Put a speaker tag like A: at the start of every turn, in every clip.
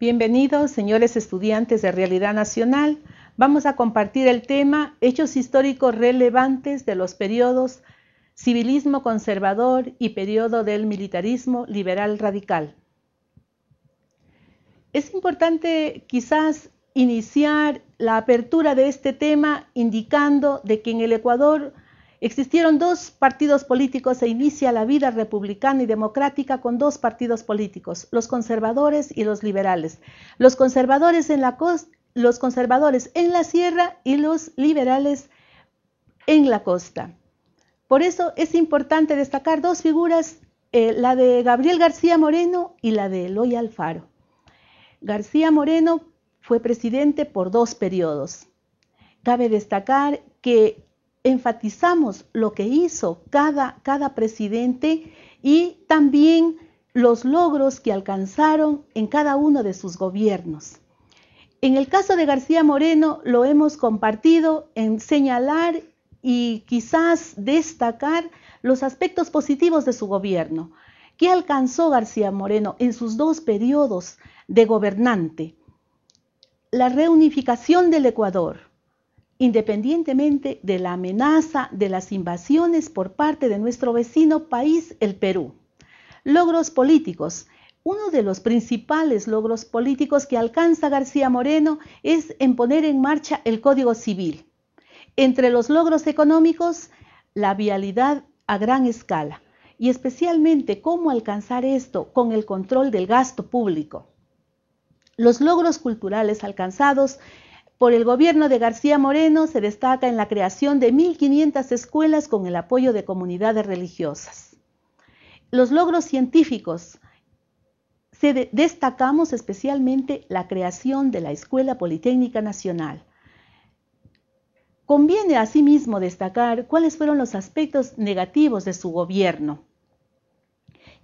A: Bienvenidos, señores estudiantes de Realidad Nacional. Vamos a compartir el tema Hechos históricos relevantes de los periodos civilismo conservador y periodo del militarismo liberal radical. Es importante quizás iniciar la apertura de este tema indicando de que en el Ecuador Existieron dos partidos políticos e inicia la vida republicana y democrática con dos partidos políticos, los conservadores y los liberales. Los conservadores en la los conservadores en la sierra y los liberales en la costa. Por eso es importante destacar dos figuras, eh, la de Gabriel García Moreno y la de Eloy Alfaro. García Moreno fue presidente por dos periodos. Cabe destacar que enfatizamos lo que hizo cada, presidente y también los logros que alcanzaron en cada uno de sus gobiernos. En el caso de García Moreno lo hemos compartido en señalar y quizás destacar los aspectos positivos de su gobierno. ¿Qué alcanzó García Moreno en sus dos periodos de gobernante? La reunificación del Ecuador, independientemente de la amenaza de las invasiones por parte de nuestro vecino país, el Perú. Logros políticos. Uno de los principales logros políticos que alcanza García Moreno es en poner en marcha el Código Civil. Entre los logros económicos, la vialidad a gran escala y especialmente cómo alcanzar esto con el control del gasto público. Los logros culturales alcanzados por el gobierno de García Moreno se destaca en la creación de 1.500 escuelas con el apoyo de comunidades religiosas. Los logros científicos. Se destacamos especialmente la creación de la Escuela Politécnica Nacional. Conviene asimismo destacar cuáles fueron los aspectos negativos de su gobierno.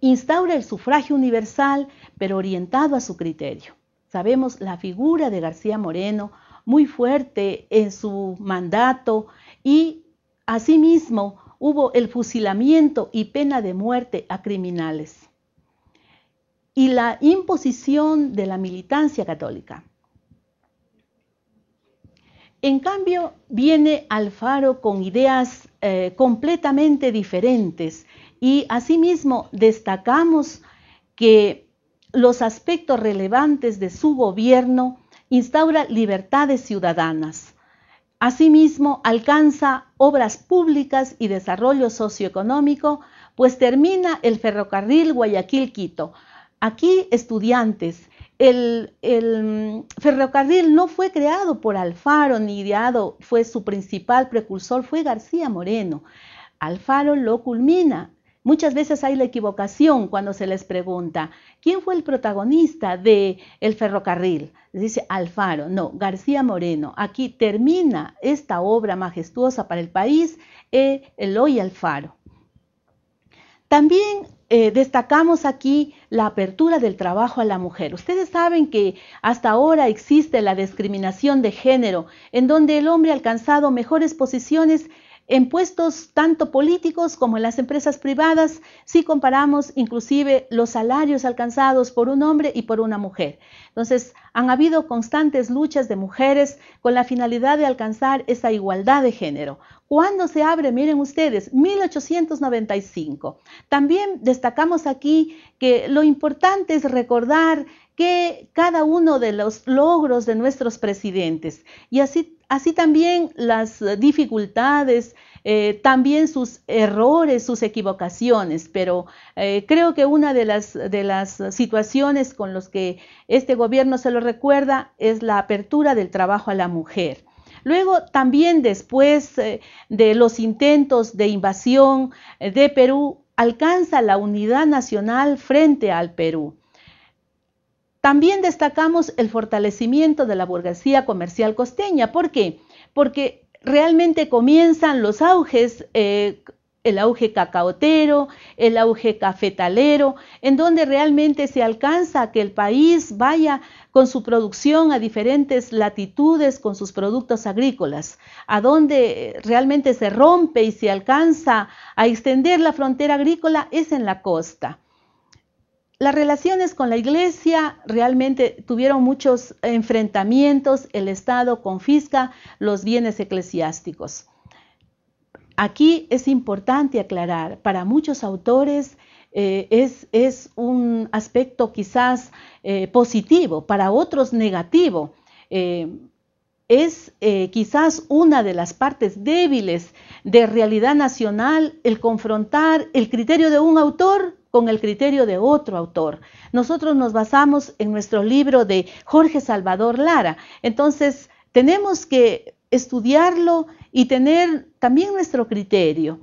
A: Instaura el sufragio universal, pero orientado a su criterio. Sabemos la figura de García Moreno muy fuerte en su mandato y asimismo hubo el fusilamiento y pena de muerte a criminales y la imposición de la militancia católica. En cambio, viene Alfaro con ideas eh, completamente diferentes y asimismo destacamos que los aspectos relevantes de su gobierno instaura libertades ciudadanas. Asimismo, alcanza obras públicas y desarrollo socioeconómico, pues termina el ferrocarril Guayaquil-Quito. Aquí, estudiantes, el, ferrocarril no fue creado por Alfaro ni ideado, fue su principal precursor, fue García Moreno. Alfaro lo culmina Muchas veces hay la equivocación cuando se les pregunta, ¿quién fue el protagonista de el ferrocarril? dice Alfaro, no, García Moreno. Aquí termina esta obra majestuosa para el país, eh, Eloy Alfaro. También eh, destacamos aquí la apertura del trabajo a la mujer. Ustedes saben que hasta ahora existe la discriminación de género, en donde el hombre ha alcanzado mejores posiciones en puestos tanto políticos como en las empresas privadas si comparamos inclusive los salarios alcanzados por un hombre y por una mujer. Entonces, han habido constantes luchas de mujeres con la finalidad de alcanzar esa igualdad de género. cuando se abre? Miren ustedes, 1895. También destacamos aquí que lo importante es recordar que cada uno de los logros de nuestros presidentes y así, también las dificultades, eh, también sus errores, sus equivocaciones, pero eh, creo que una de las, de las situaciones con las que este gobierno se lo recuerda es la apertura del trabajo a la mujer. Luego también después eh, de los intentos de invasión de Perú, alcanza la unidad nacional frente al Perú. También destacamos el fortalecimiento de la burguesía comercial costeña. ¿Por qué? Porque realmente comienzan los auges, eh, el auge cacaotero, el auge cafetalero, en donde realmente se alcanza que el país vaya con su producción a diferentes latitudes, con sus productos agrícolas, a donde realmente se rompe y se alcanza a extender la frontera agrícola es en la costa las relaciones con la iglesia realmente tuvieron muchos enfrentamientos, el Estado confisca los bienes eclesiásticos. Aquí es importante aclarar, para muchos autores eh, es, un aspecto quizás eh, positivo, para otros negativo. Eh, es quizás una de las partes débiles de realidad nacional el confrontar el criterio de un autor con el criterio de otro autor. Nosotros nos basamos en nuestro libro de Jorge Salvador Lara. Entonces, tenemos que estudiarlo y tener también nuestro criterio.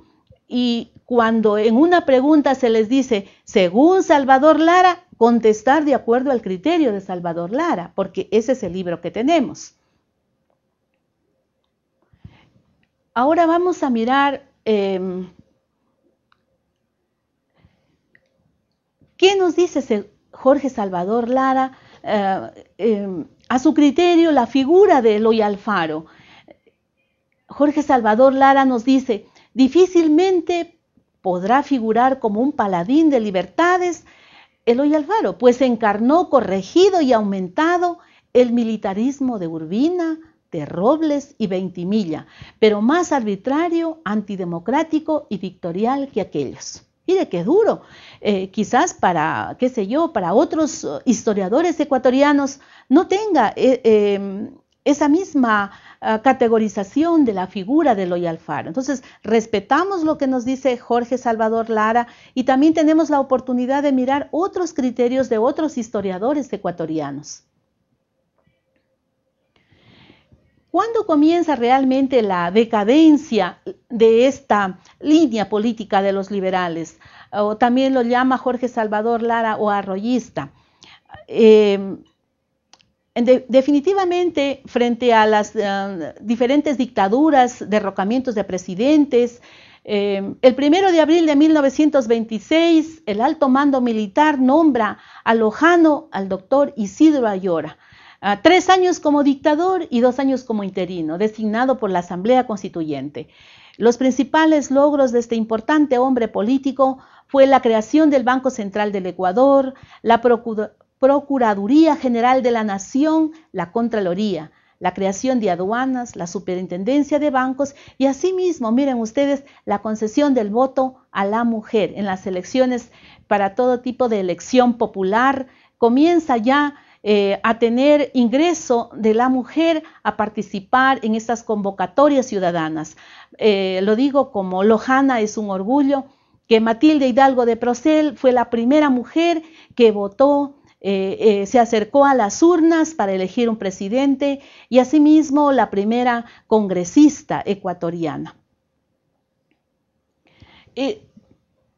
A: Y cuando en una pregunta se les dice, según Salvador Lara, contestar de acuerdo al criterio de Salvador Lara, porque ese es el libro que tenemos. Ahora vamos a mirar em, ¿Qué nos dice Jorge Salvador Lara eh, eh, a su criterio la figura de Eloy Alfaro? Jorge Salvador Lara nos dice, difícilmente podrá figurar como un paladín de libertades Eloy Alfaro, pues encarnó corregido y aumentado el militarismo de Urbina, de Robles y Veintimilla, pero más arbitrario, antidemocrático y victorial que aquellos. Mire qué duro. Eh, quizás para, qué sé yo, para otros eh, historiadores ecuatorianos no tenga eh, em, esa misma ah, categorización de la figura de Loy Alfaro. Entonces, respetamos lo que nos dice Jorge Salvador Lara y también tenemos la oportunidad de mirar otros criterios de otros historiadores ecuatorianos. ¿Cuándo comienza realmente la decadencia de esta línea política de los liberales? O también lo llama Jorge Salvador Lara o arroyista. Eh, definitivamente, frente a las eh, diferentes dictaduras, derrocamientos de presidentes, eh, el primero de abril de 1926, el alto mando militar nombra a Lojano al doctor Isidro Ayora Ah, tres años como dictador y dos años como interino, designado por la Asamblea Constituyente. Los principales logros de este importante hombre político fue la creación del Banco Central del Ecuador, la Procuraduría General de la Nación, la Contraloría, la creación de aduanas, la superintendencia de bancos y asimismo, miren ustedes, la concesión del voto a la mujer en las elecciones para todo tipo de elección popular. Comienza ya eh, a tener ingreso de la mujer a participar en estas convocatorias ciudadanas. Eh, lo digo como Lojana es un orgullo que Matilde Hidalgo de Procel fue la primera mujer que votó eh, se acercó a las urnas para elegir un presidente y asimismo la primera congresista ecuatoriana.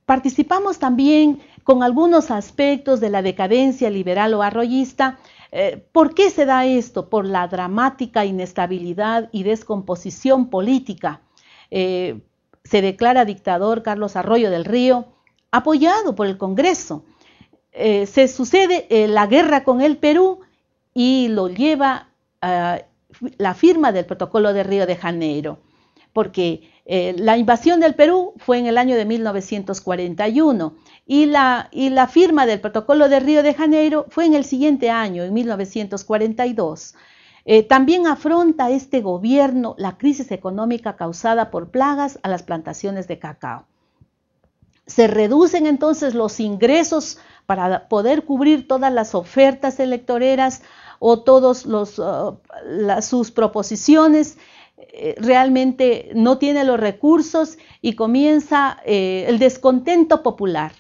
A: participamos también con algunos aspectos de la decadencia liberal o arroyista. Eh, ¿Por qué se da esto? Por la dramática inestabilidad y descomposición política. Eh, se declara dictador Carlos Arroyo del Río, apoyado por el Congreso. Eh, se sucede la guerra con el Perú y lo lleva a ah, la firma del protocolo de Río de Janeiro porque eh, la invasión del Perú fue en el año de 1941 y la, y la firma del protocolo de Río de Janeiro fue en el siguiente año, en 1942. Eh, también afronta este gobierno la crisis económica causada por plagas a las plantaciones de cacao. Se reducen entonces los ingresos para poder cubrir todas las ofertas electoreras o todas uh, sus proposiciones eh, realmente no tiene los recursos y comienza eh, el descontento popular.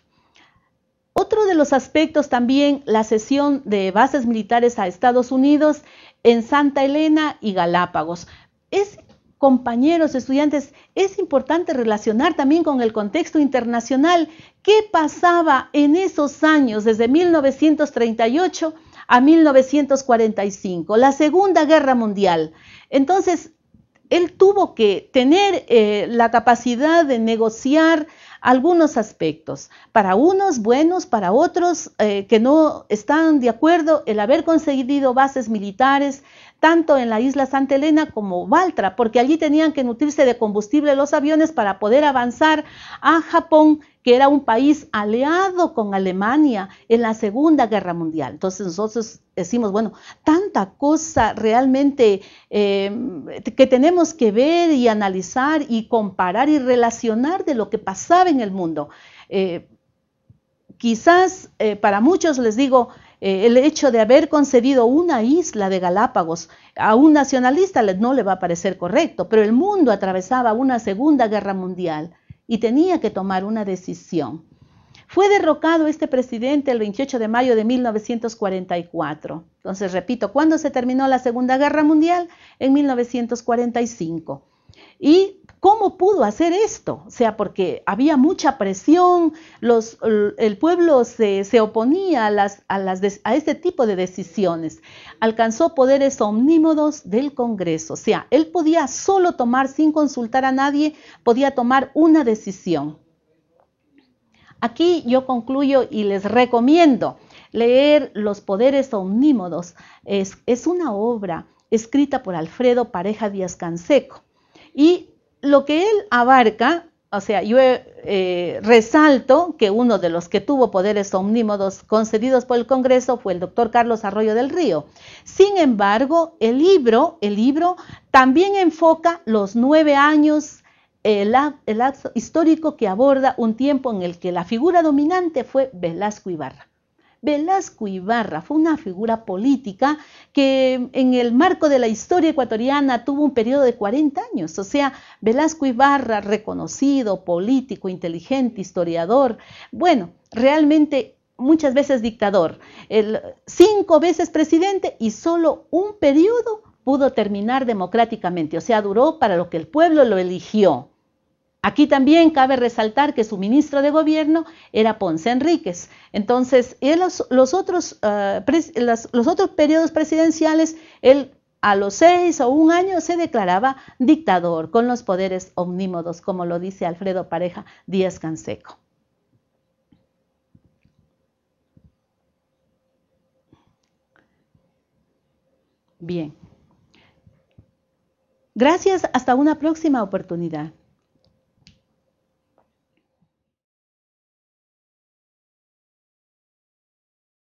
A: Otro de los aspectos también, la cesión de bases militares a Estados Unidos en Santa Elena y Galápagos. Es, compañeros, estudiantes, es importante relacionar también con el contexto internacional qué pasaba en esos años, desde 1938 a 1945, la Segunda Guerra Mundial. Entonces, él tuvo que tener eh, la capacidad de negociar algunos aspectos, para unos buenos, para otros eh, que no están de acuerdo, el haber conseguido bases militares tanto en la isla Santa Elena como Baltra, porque allí tenían que nutrirse de combustible los aviones para poder avanzar a Japón que era un país aliado con Alemania en la Segunda Guerra Mundial. Entonces nosotros decimos, bueno, tanta cosa realmente eh, que tenemos que ver y analizar y comparar y relacionar de lo que pasaba en el mundo. Eh, quizás eh, para muchos les digo, el hecho de haber concedido una isla de Galápagos a un nacionalista no le va a parecer correcto, pero el mundo atravesaba una segunda guerra mundial y tenía que tomar una decisión. Fue derrocado este presidente el 28 de mayo de 1944. Entonces, repito, ¿cuándo se terminó la Segunda Guerra Mundial? En 1945. ¿Y cómo pudo hacer esto? O sea, porque había mucha presión, el pueblo se, oponía a, este tipo de decisiones. Alcanzó poderes omnímodos del Congreso. O sea, él podía solo tomar, sin consultar a nadie, podía tomar una decisión. Aquí yo concluyo y les recomiendo leer Los Poderes Omnímodos. es una obra escrita por Alfredo Pareja Díaz Canseco. Y lo que él abarca, o sea, yo eh, resalto que uno de los que tuvo poderes omnímodos concedidos por el Congreso fue el doctor Carlos Arroyo del Río. Sin embargo, el libro, el libro también enfoca los nueve años el, el acto histórico que aborda un tiempo en el que la figura dominante fue Velasco Ibarra. Velasco Ibarra fue una figura política que en el marco de la historia ecuatoriana tuvo un periodo de 40 años. O sea, Velasco Ibarra, reconocido, político, inteligente, historiador, bueno, realmente muchas veces dictador, cinco veces presidente y solo un periodo pudo terminar democráticamente, o sea, duró para lo que el pueblo lo eligió. Aquí también cabe resaltar que su ministro de gobierno era Ponce Enríquez. Entonces, en los, otros, ah, los otros periodos presidenciales, él a los seis o un año se declaraba dictador con los poderes omnímodos, como lo dice Alfredo Pareja Díaz Canseco. Bien. Gracias, hasta una próxima oportunidad.